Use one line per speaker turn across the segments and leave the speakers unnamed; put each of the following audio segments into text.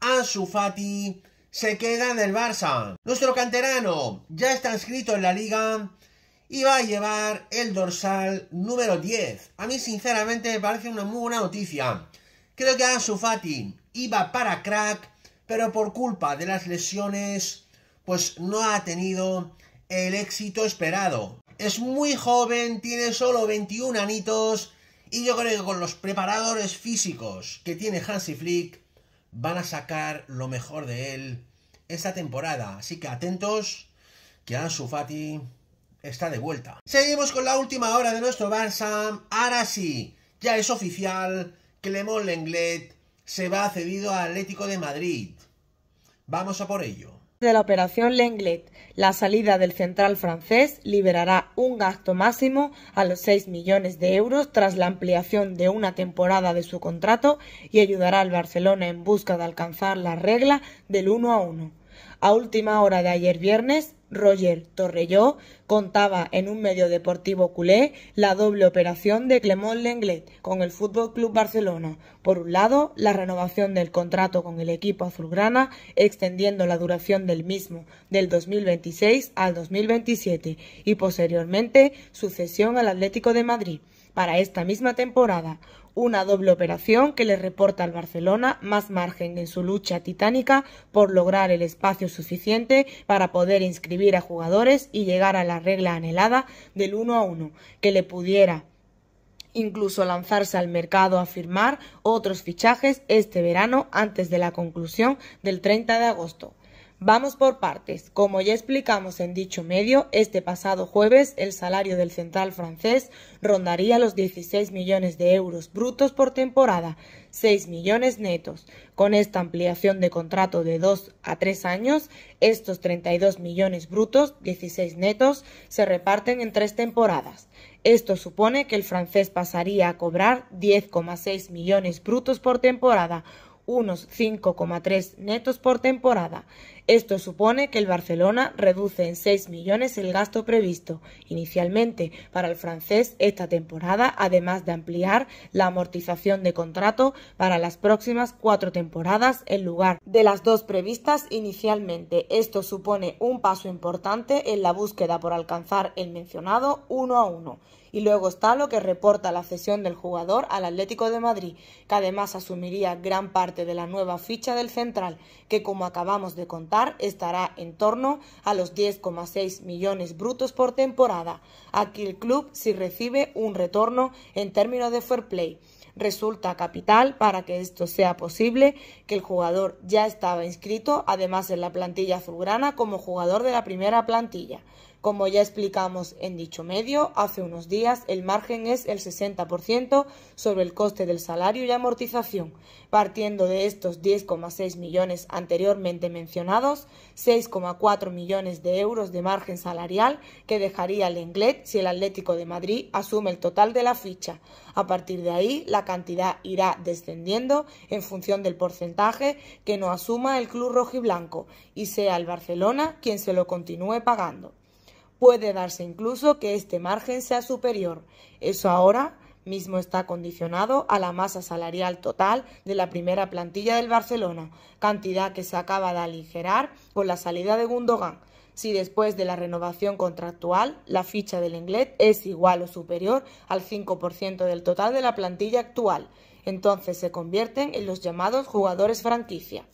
Ansu Fati se queda en el Barça. Nuestro canterano ya está inscrito en la liga y va a llevar el dorsal número 10. A mí sinceramente me parece una muy buena noticia. Creo que Ansu Fati iba para crack, pero por culpa de las lesiones pues no ha tenido el éxito esperado. Es muy joven, tiene solo 21 anitos y yo creo que con los preparadores físicos que tiene Hansi Flick van a sacar lo mejor de él esta temporada. Así que atentos, que Ansu Fati está de vuelta. Seguimos con la última hora de nuestro Barça. Ahora sí, ya es oficial, Clemón Lenglet se va cedido al Atlético de Madrid. Vamos
a por ello de la operación Lenglet, la salida del central francés liberará un gasto máximo a los 6 millones de euros tras la ampliación de una temporada de su contrato y ayudará al Barcelona en busca de alcanzar la regla del 1 a 1. A última hora de ayer viernes, Roger Torrelló contaba en un medio deportivo culé la doble operación de Clemón Lenglet con el Fútbol Club Barcelona. Por un lado, la renovación del contrato con el equipo azulgrana, extendiendo la duración del mismo del 2026 al 2027 y posteriormente sucesión al Atlético de Madrid para esta misma temporada una doble operación que le reporta al Barcelona más margen en su lucha titánica por lograr el espacio suficiente para poder inscribir a jugadores y llegar a la regla anhelada del 1 a 1, que le pudiera incluso lanzarse al mercado a firmar otros fichajes este verano antes de la conclusión del 30 de agosto. Vamos por partes. Como ya explicamos en dicho medio, este pasado jueves el salario del central francés rondaría los 16 millones de euros brutos por temporada, 6 millones netos. Con esta ampliación de contrato de 2 a 3 años, estos 32 millones brutos, 16 netos, se reparten en tres temporadas. Esto supone que el francés pasaría a cobrar 10,6 millones brutos por temporada, unos 5,3 netos por temporada. Esto supone que el Barcelona reduce en 6 millones el gasto previsto inicialmente para el francés esta temporada, además de ampliar la amortización de contrato para las próximas cuatro temporadas en lugar de las dos previstas inicialmente. Esto supone un paso importante en la búsqueda por alcanzar el mencionado 1 a 1 y luego está lo que reporta la cesión del jugador al Atlético de Madrid, que además asumiría gran parte de la nueva ficha del central, que como acabamos de contar estará en torno a los 10,6 millones brutos por temporada. Aquí el club sí recibe un retorno en términos de fair play. Resulta capital para que esto sea posible que el jugador ya estaba inscrito además en la plantilla azulgrana como jugador de la primera plantilla. Como ya explicamos en dicho medio, hace unos días el margen es el 60% sobre el coste del salario y amortización. Partiendo de estos 10,6 millones anteriormente mencionados, 6,4 millones de euros de margen salarial que dejaría el Englet si el Atlético de Madrid asume el total de la ficha. A partir de ahí, la cantidad irá descendiendo en función del porcentaje que no asuma el club rojiblanco y sea el Barcelona quien se lo continúe pagando. Puede darse incluso que este margen sea superior. Eso ahora mismo está condicionado a la masa salarial total de la primera plantilla del Barcelona, cantidad que se acaba de aligerar con la salida de Gundogan. Si después de la renovación contractual la ficha del Inglés es igual o superior al 5% del total de la plantilla actual, entonces se convierten en los llamados jugadores franquicia.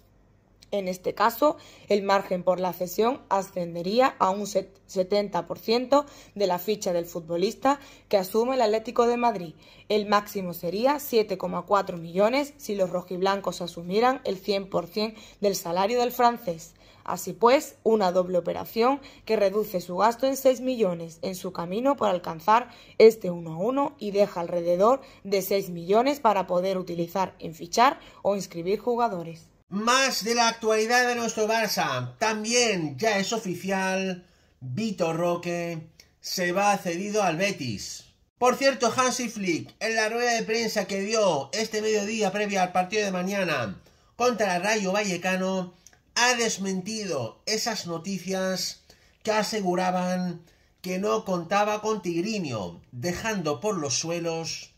En este caso, el margen por la cesión ascendería a un 70% de la ficha del futbolista que asume el Atlético de Madrid. El máximo sería 7,4 millones si los rojiblancos asumieran el 100% del salario del francés. Así pues, una doble operación que reduce su gasto en 6 millones en su camino por alcanzar este 1 a 1 y deja alrededor de 6 millones para poder utilizar en fichar o inscribir jugadores.
Más de la actualidad de nuestro Barça. También ya es oficial, Vito Roque se va cedido al Betis. Por cierto, Hansi Flick, en la rueda de prensa que dio este mediodía previa al partido de mañana contra Rayo Vallecano, ha desmentido esas noticias que aseguraban que no contaba con Tigrinio, dejando por los suelos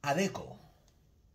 a Deco.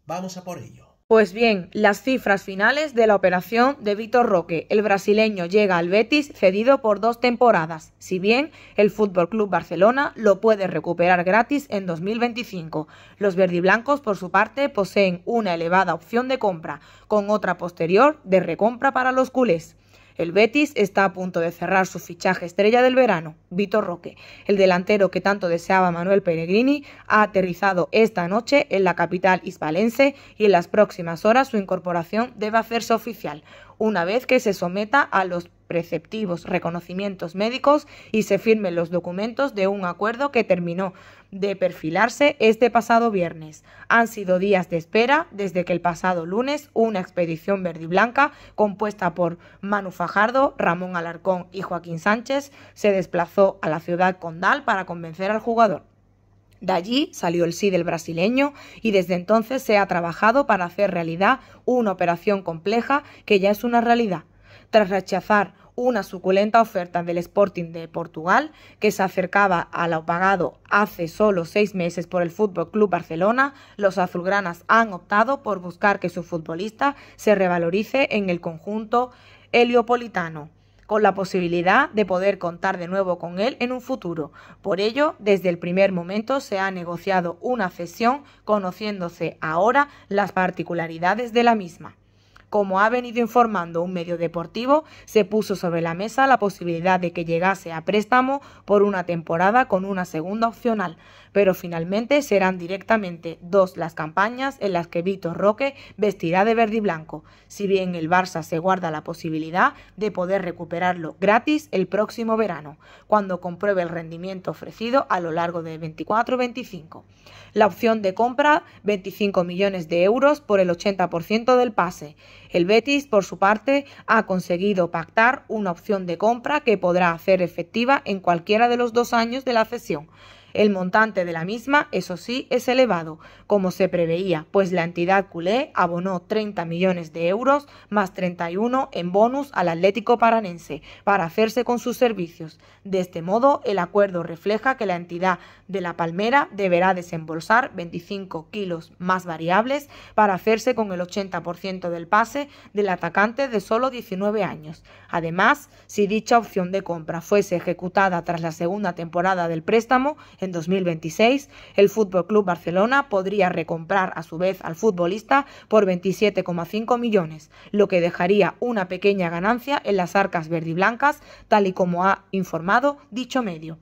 Vamos a por ello. Pues bien, las cifras finales de la operación de Vitor Roque. El brasileño llega al Betis cedido por dos temporadas, si bien el Fútbol Club Barcelona lo puede recuperar gratis en 2025. Los verdiblancos, por su parte, poseen una elevada opción de compra, con otra posterior de recompra para los culés. El Betis está a punto de cerrar su fichaje estrella del verano, Vitor Roque. El delantero que tanto deseaba Manuel Pellegrini ha aterrizado esta noche en la capital hispalense y en las próximas horas su incorporación debe hacerse oficial una vez que se someta a los preceptivos reconocimientos médicos y se firmen los documentos de un acuerdo que terminó de perfilarse este pasado viernes. Han sido días de espera desde que el pasado lunes una expedición verde y blanca compuesta por Manu Fajardo, Ramón Alarcón y Joaquín Sánchez se desplazó a la ciudad condal para convencer al jugador. De allí salió el sí del brasileño y desde entonces se ha trabajado para hacer realidad una operación compleja que ya es una realidad. Tras rechazar una suculenta oferta del Sporting de Portugal, que se acercaba a lo pagado hace solo seis meses por el Fútbol Club Barcelona, los azulgranas han optado por buscar que su futbolista se revalorice en el conjunto heliopolitano con la posibilidad de poder contar de nuevo con él en un futuro. Por ello, desde el primer momento se ha negociado una cesión conociéndose ahora las particularidades de la misma. Como ha venido informando un medio deportivo, se puso sobre la mesa la posibilidad de que llegase a préstamo por una temporada con una segunda opcional pero finalmente serán directamente dos las campañas en las que Vito Roque vestirá de verde y blanco, si bien el Barça se guarda la posibilidad de poder recuperarlo gratis el próximo verano, cuando compruebe el rendimiento ofrecido a lo largo de 24-25. La opción de compra, 25 millones de euros por el 80% del pase. El Betis, por su parte, ha conseguido pactar una opción de compra que podrá hacer efectiva en cualquiera de los dos años de la cesión, el montante de la misma, eso sí, es elevado, como se preveía, pues la entidad culé abonó 30 millones de euros más 31 en bonus al Atlético Paranense para hacerse con sus servicios. De este modo, el acuerdo refleja que la entidad de La Palmera deberá desembolsar 25 kilos más variables para hacerse con el 80% del pase del atacante de solo 19 años. Además, si dicha opción de compra fuese ejecutada tras la segunda temporada del préstamo, en 2026, el Fútbol Club Barcelona podría recomprar a su vez al futbolista por 27,5 millones, lo que dejaría una pequeña ganancia en las arcas verdiblancas, tal y como ha informado dicho medio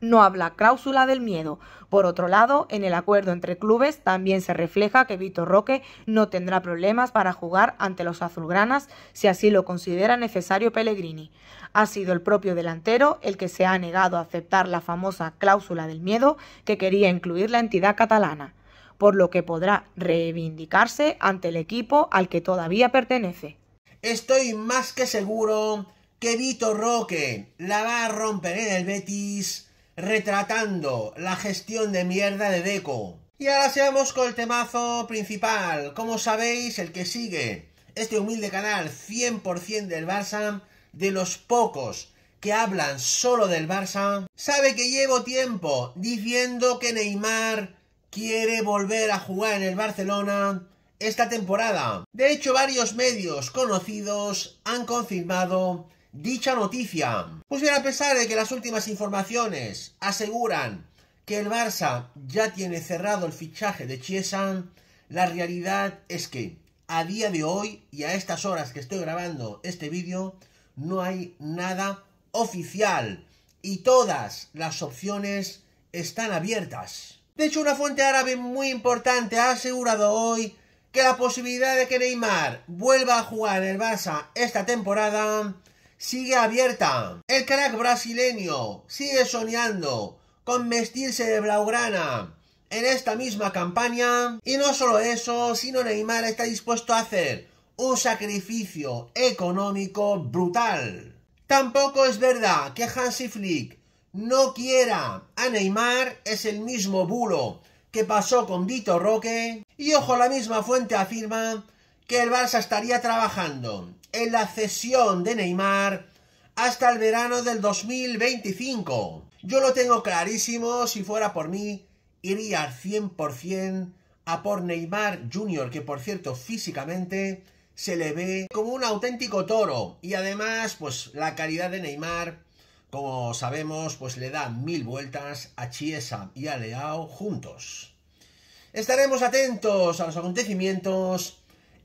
no habla cláusula del miedo. Por otro lado, en el acuerdo entre clubes también se refleja que Vitor Roque no tendrá problemas para jugar ante los azulgranas si así lo considera necesario Pellegrini. Ha sido el propio delantero el que se ha negado a aceptar la famosa cláusula del miedo que quería incluir la entidad catalana, por lo que podrá reivindicarse ante el equipo al que todavía pertenece.
Estoy más que seguro que Vitor Roque la va a romper en el Betis retratando la gestión de mierda de Deco. Y ahora seamos con el temazo principal, como sabéis, el que sigue. Este humilde canal 100% del Barça, de los pocos que hablan solo del Barça, sabe que llevo tiempo diciendo que Neymar quiere volver a jugar en el Barcelona esta temporada. De hecho, varios medios conocidos han confirmado dicha noticia. Pues bien, a pesar de que las últimas informaciones aseguran que el Barça ya tiene cerrado el fichaje de Chiesa, la realidad es que a día de hoy y a estas horas que estoy grabando este vídeo, no hay nada oficial y todas las opciones están abiertas. De hecho, una fuente árabe muy importante ha asegurado hoy que la posibilidad de que Neymar vuelva a jugar en el Barça esta temporada sigue abierta. El crack brasileño sigue soñando con vestirse de blaugrana en esta misma campaña. Y no solo eso, sino Neymar está dispuesto a hacer un sacrificio económico brutal. Tampoco es verdad que Hansi Flick no quiera a Neymar, es el mismo bulo que pasó con Vitor Roque. Y ojo, la misma fuente afirma que el Barça estaría trabajando en la cesión de Neymar hasta el verano del 2025. Yo lo tengo clarísimo, si fuera por mí, iría al 100% a por Neymar Jr., que por cierto físicamente se le ve como un auténtico toro. Y además, pues la calidad de Neymar, como sabemos, pues le da mil vueltas a Chiesa y a Leao juntos. Estaremos atentos a los acontecimientos